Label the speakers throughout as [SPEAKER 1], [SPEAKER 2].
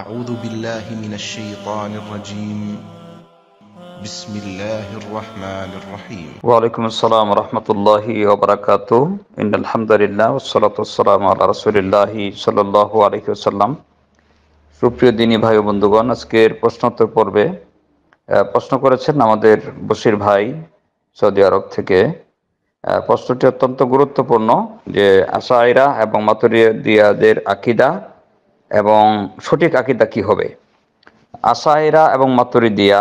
[SPEAKER 1] أعوذ بالله من الشيطان الرجيم بسم الله الرحمن الرحيم وعليكم السلام ورحمة الله وبركاته إن الحمد لله والصلاة والسلام على رسول الله صلى الله عليه وسلم সুপ্রিয় দিনী ভাই বন্ধুগণ আজকের প্রশ্নোত্তর পর্বে প্রশ্ন করেছেন আমাদের বসির ভাই সৌদি আরব থেকে প্রশ্নটি অত্যন্ত গুরুত্বপূর্ণ যে আশাইরা এবং মাতুরিয়া দিয়াদের আকিদা এবং সঠিক আকিদা কি হবে আশায়রা এবং মাতুরিদিয়া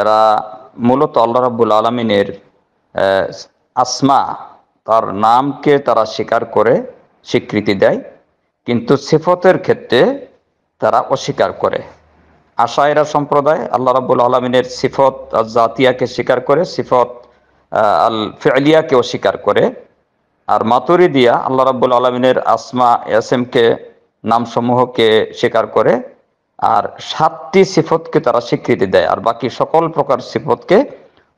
[SPEAKER 1] এরা মূলত আল্লাহ রাবুল আলমিনের আসমা তার নামকে তারা স্বীকার করে স্বীকৃতি দেয় কিন্তু সিফতের ক্ষেত্রে তারা অস্বীকার করে আশায়রা সম্প্রদায় আল্লাহ রাবুল আলমিনের সিফত জাতিয়াকে স্বীকার করে সিফত আল ফেলিয়াকে অস্বীকার করে আর দিয়া আল্লাহ রাবুল আলমিনের আসমা এস এমকে নামসমূহকে স্বীকার করে আর সাতটি সিফতকে তারা স্বীকৃতি দেয় আর বাকি সকল প্রকার সিফতকে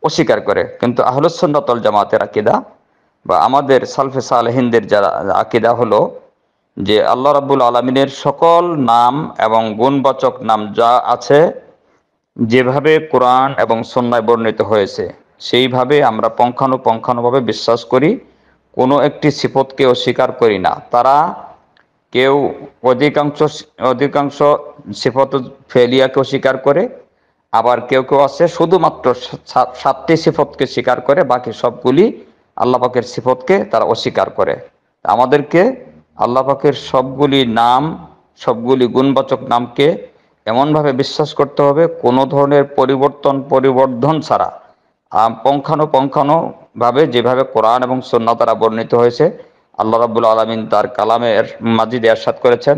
[SPEAKER 1] অস্বীকার করে কিন্তু আহলুসন্নতল জামাতের আকিদা বা আমাদের সালফে সালহিনদের যারা আকিদা হলো যে আল্লাহ রাবুল আলমিনের সকল নাম এবং গুণবাচক নাম যা আছে যেভাবে কোরআন এবং সন্ন্যায় বর্ণিত হয়েছে সেইভাবে আমরা পঙ্খানুপঙ্খানুভাবে বিশ্বাস করি কোনো একটি সিফতকে অস্বীকার করি না তারা কেউ অধিকাংশ অধিকাংশ সিফত ফেলিয়াকেও স্বীকার করে আবার কেউ কেউ আছে শুধুমাত্র সাতটি সিফতকে স্বীকার করে বাকি সবগুলি আল্লাপাকের সিফতকে তারা অস্বীকার করে আমাদেরকে আল্লাপাকের সবগুলি নাম সবগুলি গুণবাচক নামকে এমনভাবে বিশ্বাস করতে হবে কোনো ধরনের পরিবর্তন পরিবর্ধন ছাড়া পঙ্খানুপঙ্খানুভাবে যেভাবে কোরআন এবং সন্না তারা বর্ণিত হয়েছে আল্লাহ রাবুল আলমিন তার কালামের মাজিদে এরশাদ করেছেন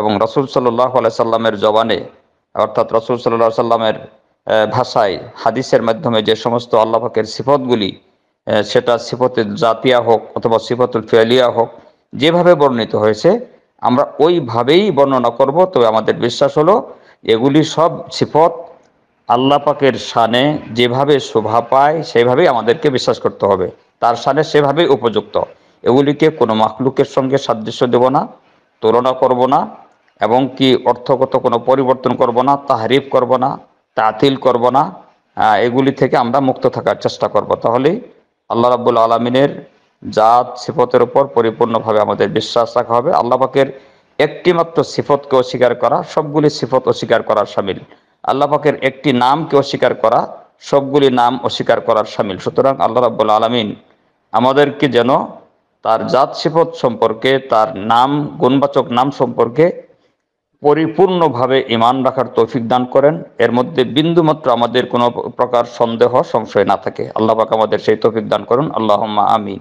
[SPEAKER 1] এবং রসুল সাল্লাহ সাল্লামের জবানে অর্থাৎ রসুল সাল্লাহ সাল্লামের ভাষায় হাদিসের মাধ্যমে যে সমস্ত আল্লাহাকের সিফতগুলি সেটা সিফতের জাতিয়া হোক অথবা সিফতুল ফেলিয়া হোক যেভাবে বর্ণিত হয়েছে আমরা ওইভাবেই বর্ণনা করব তবে আমাদের বিশ্বাস হলো এগুলি সব সিফত আল্লাহ পাকের সানে যেভাবে শোভা পায় সেভাবেই আমাদেরকে বিশ্বাস করতে হবে তার সানে সেভাবেই উপযুক্ত এগুলিকে কোনো মাখলুকের সঙ্গে সাদৃশ্য দেব না তুলনা করব না এবং কি অর্থগত কোনো পরিবর্তন করব না তাহারিফ করব না তাতিল করব না হ্যাঁ, এগুলি থেকে আমরা মুক্ত থাকার চেষ্টা করব তাহলে আল্লাহ রাবুল আলমিনের জাত সিফতের উপর পরিপূর্ণভাবে আমাদের বিশ্বাস রাখা হবে আল্লাপাকের একটিমাত্র সিফতকে অস্বীকার করা সবগুলি সিফত অস্বীকার করার সামিল আল্লাপাকের একটি নামকে অস্বীকার করা সবগুলি নাম অস্বীকার করার সামিল সুতরাং আল্লাহ রাবুল আলমিন আমাদেরকে যেন তার জাত সিপত সম্পর্কে তার নাম গুণবাচক নাম সম্পর্কে পরিপূর্ণভাবে ইমান রাখার তৌফিক দান করেন এর মধ্যে বিন্দুমাত্র আমাদের কোনো প্রকার সন্দেহ সংশয় না থাকে আল্লাহ পাক আমাদের সেই তৌফিক দান করুন আল্লাহ আমিন